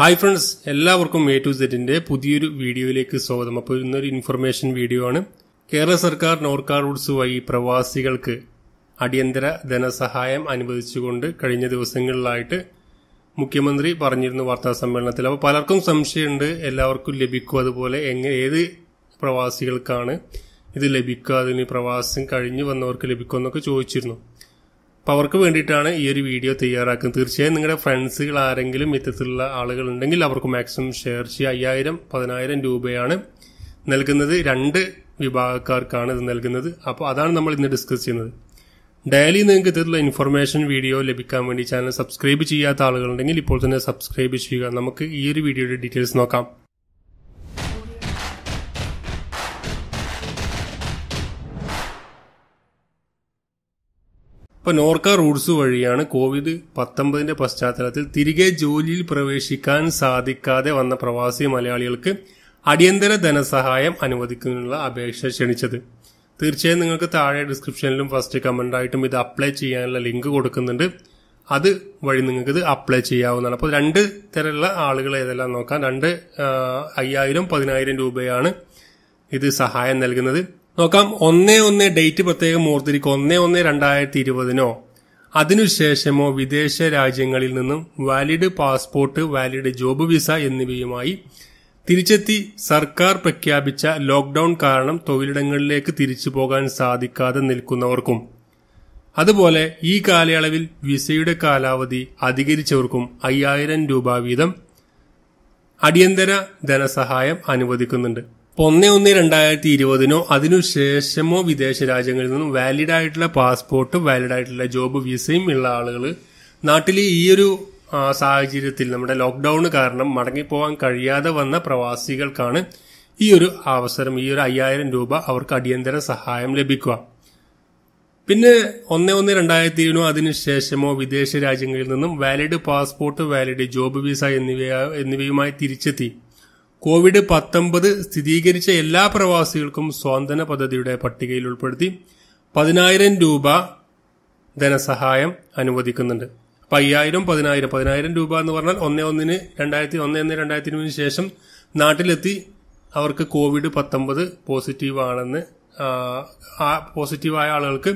hi friends എല്ലാവർക്കും A two സെറ്റിന്റെ പുതിയൊരു വീഡിയോയിലേക്ക് സ്വാഗതം അപ്പോൾ ഇന്നൊരു ഇൻഫർമേഷൻ വീഡിയോ ആണ് കേരള സർക്കാർ നോർക്കാ റൂട്ട്സ് വഴി പ്രവാസികൾക്ക് അടിയന്തര ധനസഹായം അനുവദിച്ചുകൊണ്ട് കഴിഞ്ഞ ദിവസങ്ങളിലായിട്ട് മുഖ്യമന്ത്രി പറഞ്ഞിരുന്നു വാർത്താ സമ്മേളനത്തിൽ അപ്പോൾ പലർക്കും സംശയമുണ്ട് എല്ലാവർക്കും ലഭിക്കും അതുപോലെ എങ്ങനെ ഏത് പ്രവാസികൾക്കാണ് ഇത് ലഭിക്കുക അതിന് പ്രവാസം കഴിഞ്ഞു വന്നവർക്ക് ലഭിക്കുമെന്നൊക്കെ ചോദിച്ചിരുന്നു അപ്പോൾ അവർക്ക് വേണ്ടിയിട്ടാണ് ഈ ഒരു വീഡിയോ തയ്യാറാക്കുന്നത് തീർച്ചയായും നിങ്ങളുടെ ഫ്രണ്ട്സുകൾ ആരെങ്കിലും ഇത്തരത്തിലുള്ള ആളുകൾ ഉണ്ടെങ്കിൽ അവർക്ക് മാക്സിമം ഷെയർ ചെയ്യുക അയ്യായിരം പതിനായിരം രൂപയാണ് നൽകുന്നത് രണ്ട് വിഭാഗക്കാർക്കാണ് ഇത് നൽകുന്നത് അപ്പോൾ അതാണ് നമ്മൾ ഇന്ന് ഡിസ്കസ് ചെയ്യുന്നത് ഡെയിലി നിങ്ങൾക്ക് ഇത്തരത്തിലുള്ള ഇൻഫർമേഷൻ വീഡിയോ ലഭിക്കാൻ വേണ്ടി ചാനൽ സബ്സ്ക്രൈബ് ചെയ്യാത്ത ആളുകളുണ്ടെങ്കിൽ ഇപ്പോൾ തന്നെ സബ്സ്ക്രൈബ് ചെയ്യുക നമുക്ക് ഈ ഒരു വീഡിയോയുടെ ഡീറ്റെയിൽസ് നോക്കാം ഇപ്പൊ നോർക്ക റൂട്ട്സ് വഴിയാണ് കോവിഡ് പത്തൊമ്പതിന്റെ പശ്ചാത്തലത്തിൽ തിരികെ ജോലിയിൽ പ്രവേശിക്കാൻ സാധിക്കാതെ വന്ന പ്രവാസി മലയാളികൾക്ക് അടിയന്തര ധനസഹായം അനുവദിക്കുന്നതിനുള്ള അപേക്ഷ ക്ഷണിച്ചത് തീർച്ചയായും നിങ്ങൾക്ക് താഴെ ഡിസ്ക്രിപ്ഷനിലും ഫസ്റ്റ് കമന്റായിട്ടും ഇത് അപ്ലൈ ചെയ്യാനുള്ള ലിങ്ക് കൊടുക്കുന്നുണ്ട് അത് വഴി നിങ്ങൾക്ക് ഇത് അപ്ലൈ ചെയ്യാവുന്നതാണ് അപ്പോൾ രണ്ട് തരമുള്ള ആളുകൾ ഏതെല്ലാം നോക്കാം രണ്ട് അയ്യായിരം പതിനായിരം രൂപയാണ് ഇത് സഹായം നൽകുന്നത് നോക്കാം ഒന്നേ ഒന്ന് ഡേറ്റ് പ്രത്യേകം ഓർത്തിരിക്കും ഒന്നേ ഒന്ന് രണ്ടായിരത്തി ഇരുപതിനോ അതിനുശേഷമോ വിദേശ രാജ്യങ്ങളിൽ നിന്നും valid passport valid job visa എന്നിവയുമായി തിരിച്ചെത്തി സർക്കാർ പ്രഖ്യാപിച്ച ലോക്ക്ഡൌൺ കാരണം തൊഴിലിടങ്ങളിലേക്ക് തിരിച്ചു പോകാൻ സാധിക്കാതെ നിൽക്കുന്നവർക്കും അതുപോലെ ഈ കാലയളവിൽ വിസയുടെ കാലാവധി അധികരിച്ചവർക്കും അയ്യായിരം രൂപ വീതം അടിയന്തര ധനസഹായം അനുവദിക്കുന്നുണ്ട് ഒന്ന് ഒന്ന് രണ്ടായിരത്തി ഇരുപതിനോ അതിനുശേഷമോ വിദേശ രാജ്യങ്ങളിൽ നിന്നും വാലിഡ് ആയിട്ടുള്ള പാസ്പോർട്ട് വാലിഡ് ആയിട്ടുള്ള ജോബ് വിസയും ഉള്ള ആളുകൾ നാട്ടിൽ ഈ ഒരു സാഹചര്യത്തിൽ നമ്മുടെ ലോക്ക്ഡൌൺ കാരണം മടങ്ങിപ്പോകാൻ കഴിയാതെ വന്ന പ്രവാസികൾക്കാണ് ഈ ഒരു അവസരം ഈ ഒരു അയ്യായിരം രൂപ അവർക്ക് അടിയന്തര സഹായം ലഭിക്കുക പിന്നെ ഒന്ന് ഒന്ന് രണ്ടായിരത്തി ഇരുപതിനോ അതിനുശേഷമോ വിദേശ രാജ്യങ്ങളിൽ നിന്നും valid passport valid job visa എന്നിവ എന്നിവയുമായി തിരിച്ചെത്തി കോവിഡ് പത്തൊമ്പത് സ്ഥിരീകരിച്ച എല്ലാ പ്രവാസികൾക്കും സ്വാന്തന പദ്ധതിയുടെ പട്ടികയിൽ ഉൾപ്പെടുത്തി പതിനായിരം രൂപ ധനസഹായം അനുവദിക്കുന്നുണ്ട് അപ്പൊ അയ്യായിരം പതിനായിരം പതിനായിരം രൂപ എന്ന് പറഞ്ഞാൽ ഒന്നേ ഒന്നിന് രണ്ടായിരത്തി ഒന്ന് ഒന്ന് രണ്ടായിരത്തി ഇരുപതിന് ശേഷം നാട്ടിലെത്തി അവർക്ക് കോവിഡ് പത്തൊമ്പത് പോസിറ്റീവ് ആണെന്ന് പോസിറ്റീവായ ആളുകൾക്ക്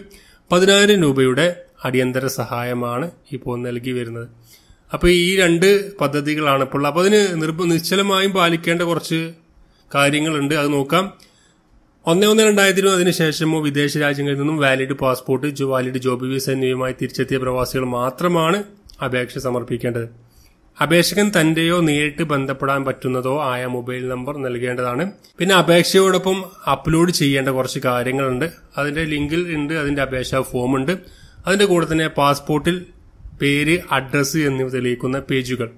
പതിനായിരം രൂപയുടെ അടിയന്തര സഹായമാണ് ഇപ്പോൾ നൽകി വരുന്നത് അപ്പോൾ ഈ രണ്ട് പദ്ധതികളാണ് ഇപ്പോൾ അപ്പോൾ അതിന് നിർഭ നിശ്ചലമായും പാലിക്കേണ്ട കുറച്ച് കാര്യങ്ങളുണ്ട് അത് നോക്കാം ഒന്നേ ഒന്നേ രണ്ടായിരത്തിനും അതിനുശേഷമോ ശേഷമോ വിദേശ രാജ്യങ്ങളിൽ നിന്നും valid passport valid job visa എന്നിവയുമായി തിരിച്ചെത്തിയ പ്രവാസികൾ മാത്രമാണ് അപേക്ഷ സമർപ്പിക്കേണ്ടത് അപേക്ഷകൻ തന്റെയോ നേരിട്ട് ബന്ധപ്പെടാൻ പറ്റുന്നതോ ആയ മൊബൈൽ നമ്പർ നൽകേണ്ടതാണ് പിന്നെ അപേക്ഷയോടൊപ്പം അപ്ലോഡ് ചെയ്യേണ്ട കുറച്ച് കാര്യങ്ങളുണ്ട് അതിന്റെ ലിങ്കിൽ ഉണ്ട് അതിന്റെ അപേക്ഷാ ഫോം ഉണ്ട് അതിന്റെ കൂടെ തന്നെ പാസ്പോർട്ടിൽ പേര് അഡ്രസ്സ് എന്നിവ തെളിയിക്കുന്ന പേജുകൾ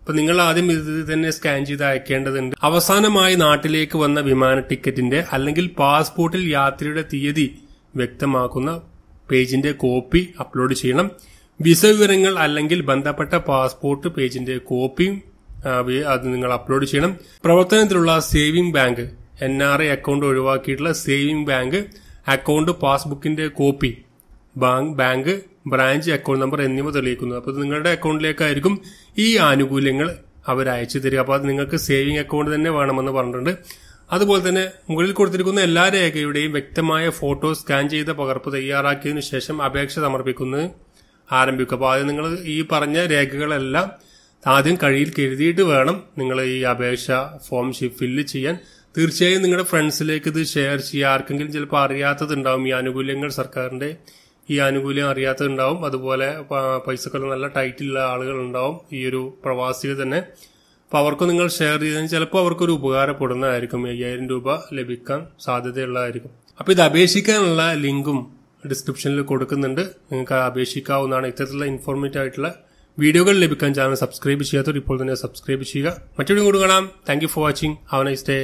അപ്പൊ നിങ്ങൾ ആദ്യം ഇത് തന്നെ സ്കാൻ ചെയ്ത് അയക്കേണ്ടതുണ്ട് അവസാനമായി നാട്ടിലേക്ക് വന്ന വിമാന ടിക്കറ്റിന്റെ അല്ലെങ്കിൽ പാസ്പോർട്ടിൽ യാത്രയുടെ തീയതി വ്യക്തമാക്കുന്ന പേജിന്റെ കോപ്പി അപ്ലോഡ് ചെയ്യണം വിസ വിവരങ്ങൾ അല്ലെങ്കിൽ ബന്ധപ്പെട്ട പാസ്പോർട്ട് പേജിന്റെ കോപ്പിയും അത് നിങ്ങൾ അപ്ലോഡ് ചെയ്യണം പ്രവർത്തനത്തിലുള്ള saving bank N R I account ഒഴിവാക്കിയിട്ടുള്ള സേവിംഗ് ബാങ്ക് അക്കൗണ്ട് പാസ്ബുക്കിന്റെ copy bank bank branch account number എന്നിവ തെളിയിക്കുന്നത് അപ്പോൾ നിങ്ങളുടെ അക്കൗണ്ടിലേക്കായിരിക്കും ഈ ആനുകൂല്യങ്ങൾ അവർ അയച്ചു തരിക അപ്പോൾ അത് നിങ്ങൾക്ക് സേവിങ് അക്കൗണ്ട് തന്നെ വേണമെന്ന് പറഞ്ഞിട്ടുണ്ട് അതുപോലെ തന്നെ മുകളിൽ കൊടുത്തിരിക്കുന്ന എല്ലാ രേഖയുടെയും വ്യക്തമായ ഫോട്ടോ സ്കാൻ ചെയ്ത പകർപ്പ് തയ്യാറാക്കിയതിനു ശേഷം അപേക്ഷ സമർപ്പിക്കുന്നത് ആരംഭിക്കും അപ്പോൾ ആദ്യം നിങ്ങൾ ഈ പറഞ്ഞ രേഖകളെല്ലാം ആദ്യം കഴിയിൽ കരുതിയിട്ട് വേണം നിങ്ങൾ ഈ അപേക്ഷ ഫോം ഫില്ല് ചെയ്യാൻ തീർച്ചയായും നിങ്ങളുടെ ഫ്രണ്ട്സിലേക്ക് ഇത് ഷെയർ ചെയ്യുക ആർക്കെങ്കിലും ചിലപ്പോൾ അറിയാത്തതുണ്ടാവും ഈ ആനുകൂല്യങ്ങൾ സർക്കാരിൻ്റെ ഈ ആനുകൂല്യം അറിയാത്തതുണ്ടാവും അതുപോലെ പൈസക്കുള്ള നല്ല ആളുകൾ ആളുകളുണ്ടാവും ഈ ഒരു പ്രവാസിയിൽ തന്നെ അപ്പോൾ അവർക്ക് നിങ്ങൾ ഷെയർ ചെയ്തതിന് ചിലപ്പോൾ അവർക്കൊരു ഉപകാരപ്പെടുന്നതായിരിക്കും അയ്യായിരം രൂപ ലഭിക്കാൻ സാധ്യതയുള്ളതായിരിക്കും അപ്പോൾ ഇത് അപേക്ഷിക്കാനുള്ള ലിങ്കും ഡിസ്ക്രിപ്ഷനിൽ കൊടുക്കുന്നുണ്ട് നിങ്ങൾക്ക് അപേക്ഷിക്കാവുന്നതാണ് ഇത്തരത്തിലുള്ള ഇൻഫോർമേറ്റീവ് ആയിട്ടുള്ള വീഡിയോകൾ ലഭിക്കാൻ ചാനൽ സബ്സ്ക്രൈബ് ചെയ്യാത്തവർ ഇപ്പോൾ തന്നെ സബ്സ്ക്രൈബ് ചെയ്യുക മറ്റൊരു കൂടി കാണാം thank for watching have nice day